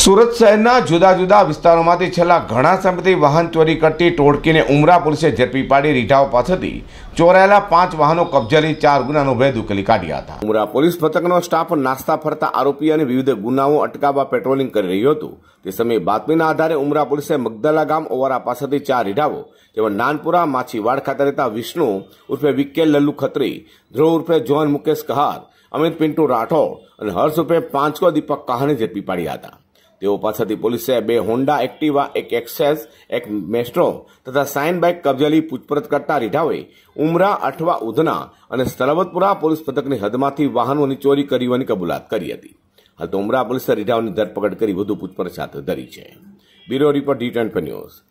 સુરત શહેરના જુદા જુદા વિસ્તારોમાંથી છેલ્લા ઘણા સમયથી વાહન ચોરી કરતી ટોળકીને ઉમરા પોલીસે ઝડપી પાડી રીઢાઓ પાસેથી ચોરાયેલા પાંચ વાહનો કબજે ચાર ગુનાનો ભેદ ઉકેલી કાઢ્યા હતા ઉમરા પોલીસ મથકનો સ્ટાફ નાસ્તા ફરતા આરોપી અને વિવિધ ગુનાઓ અટકાવવા પેટ્રોલિંગ કરી રહ્યું હતું તે સમયે બાતમીના આધારે ઉમરા પોલીસે મગદલા ગામ ઓવારા પાસેથી ચાર રીઢાઓ જેમાં નાનપુરા માછીવાડ ખાતે રહેતા વિષ્ણુ ઉર્ફે વિકેલ લલ્લુ ખત્રી ધ્રુવ ઉર્ફે જોન મુકેશ કહાર અમિત પિન્ટુ રાઠોડ અને હર્ષ ઉર્ફે પાંચકો દીપક કહાને ઝડપી પાડ્યા હતા તેઓ પાસેથી પોલીસે બે હોન્ડા એક્ટિવા એક એક્સેસ એક મેસ્ટ્રો તથા સાઇન બાઇક કબજેલી પૂછપરછ કરતા રીઢાવે ઉમરા અઠવા ઉધના અને સલવતપુરા પોલીસ પથકની હદમાંથી વાહનોની ચોરી કરી હોવાની કબૂલાત કરી હતી હાલ તો ઉમરા પોલીસે રીઢાવની ધરપકડ કરી વધુ પૂછપરછ હાથ ધરી છે bureau report D twenty news